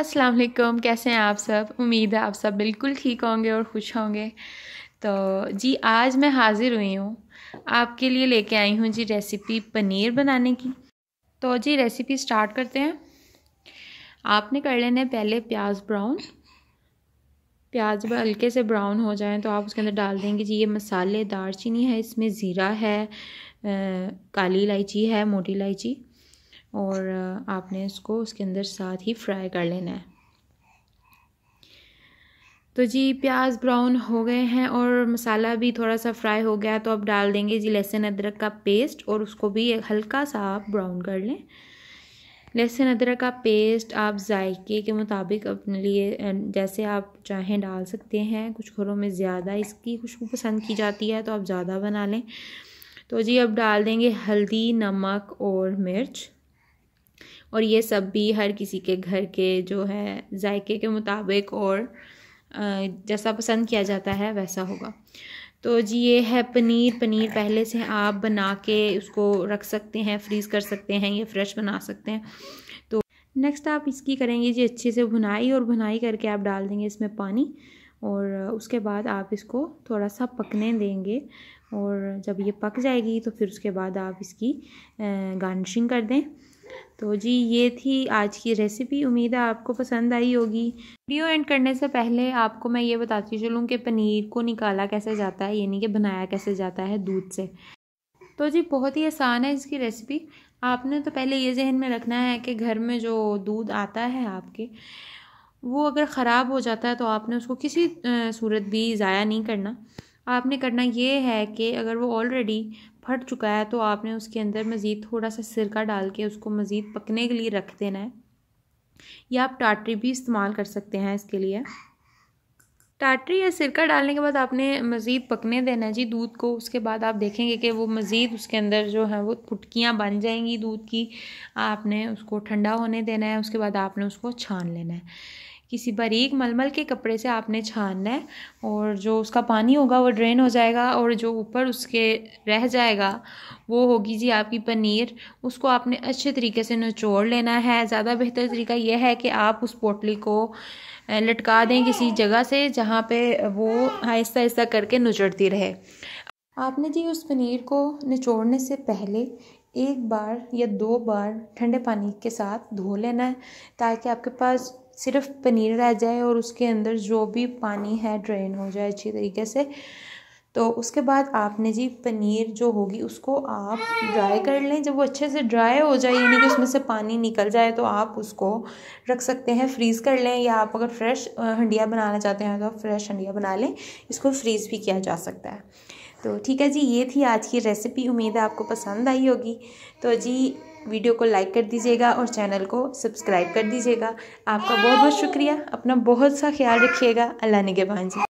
अस्सलाम वालेकुम कैसे हैं आप सब उम्मीद है आप सब बिल्कुल ठीक होंगे और खुश होंगे तो जी आज मैं हाज़िर हुई हूँ आपके लिए लेके आई हूँ जी रेसिपी पनीर बनाने की तो जी रेसिपी स्टार्ट करते हैं आपने कर लेना पहले प्याज ब्राउन प्याज जब हल्के से ब्राउन हो जाए तो आप उसके अंदर डाल देंगे जी ये मसाले दार चीनी है इसमें ज़ीरा है आ, काली इलायची है मोटी इलायची और आपने इसको उसके अंदर साथ ही फ्राई कर लेना है तो जी प्याज ब्राउन हो गए हैं और मसाला भी थोड़ा सा फ्राई हो गया तो अब डाल देंगे जी लहसुन अदरक का पेस्ट और उसको भी हल्का सा आप ब्राउन कर लें लहसुन अदरक का पेस्ट आप जायके के मुताबिक अपने लिए जैसे आप चाहें डाल सकते हैं कुछ घरों में ज़्यादा इसकी खुशबू पसंद की जाती है तो आप ज़्यादा बना लें तो जी अब डाल देंगे हल्दी नमक और मिर्च और ये सब भी हर किसी के घर के जो है जायके के मुताबिक और जैसा पसंद किया जाता है वैसा होगा तो जी ये है पनीर पनीर पहले से आप बना के उसको रख सकते हैं फ्रीज़ कर सकते हैं या फ्रेश बना सकते हैं तो नेक्स्ट आप इसकी करेंगे जी अच्छे से भुनाई और भुनाई करके आप डाल देंगे इसमें पानी और उसके बाद आप इसको थोड़ा सा पकने देंगे और जब ये पक जाएगी तो फिर उसके बाद आप इसकी गार्निशिंग कर दें तो जी ये थी आज की रेसिपी उम्मीद है आपको पसंद आई होगी वीडियो एंड करने से पहले आपको मैं ये बताती चलूँ कि पनीर को निकाला कैसे जाता है यानी कि बनाया कैसे जाता है दूध से तो जी बहुत ही आसान है इसकी रेसिपी आपने तो पहले ये जहन में रखना है कि घर में जो दूध आता है आपके वो अगर ख़राब हो जाता है तो आपने उसको किसी सूरत भी ज़ाया नहीं करना आपने करना ये है कि अगर वो ऑलरेडी फट चुका है तो आपने उसके अंदर मज़ीद थोड़ा सा सिरका डाल के उसको मज़ीद पकने के लिए रख देना है या आप टाटरी भी इस्तेमाल कर सकते हैं इसके लिए टाटरी या सिरका डालने के बाद आपने मज़ीद पकने देना है जी दूध को उसके बाद आप देखेंगे कि वो मज़ीद उसके अंदर जो है वो फुटकियाँ बन जाएंगी दूध की आपने उसको ठंडा होने देना है उसके बाद आपने उसको छान लेना है किसी बारीक मलमल के कपड़े से आपने छानना है और जो उसका पानी होगा वो ड्रेन हो जाएगा और जो ऊपर उसके रह जाएगा वो होगी जी आपकी पनीर उसको आपने अच्छे तरीके से निचोड़ लेना है ज़्यादा बेहतर तरीका यह है कि आप उस पोटली को लटका दें किसी जगह से जहाँ पे वो आहिस्ता आहिस्ता करके निचड़ती रहे आपने जी उस पनीर को निचोड़ने से पहले एक बार या दो बार ठंडे पानी के साथ धो लेना है ताकि आपके पास सिर्फ पनीर रह जाए और उसके अंदर जो भी पानी है ड्रेन हो जाए अच्छी तरीके से तो उसके बाद आपने जी पनीर जो होगी उसको आप ड्राई कर लें जब वो अच्छे से ड्राई हो जाए यानी कि उसमें से पानी निकल जाए तो आप उसको रख सकते हैं फ्रीज़ कर लें या आप अगर फ्रेश हंडिया बनाना चाहते हैं तो आप फ्रेश हंडिया बना लें इसको फ्रीज़ भी किया जा सकता है तो ठीक है जी ये थी आज की रेसिपी उम्मीद है आपको पसंद आई होगी तो जी वीडियो को लाइक कर दीजिएगा और चैनल को सब्सक्राइब कर दीजिएगा आपका बहुत बहुत शुक्रिया अपना बहुत सा ख्याल रखिएगा अल्लाह निगेबान जी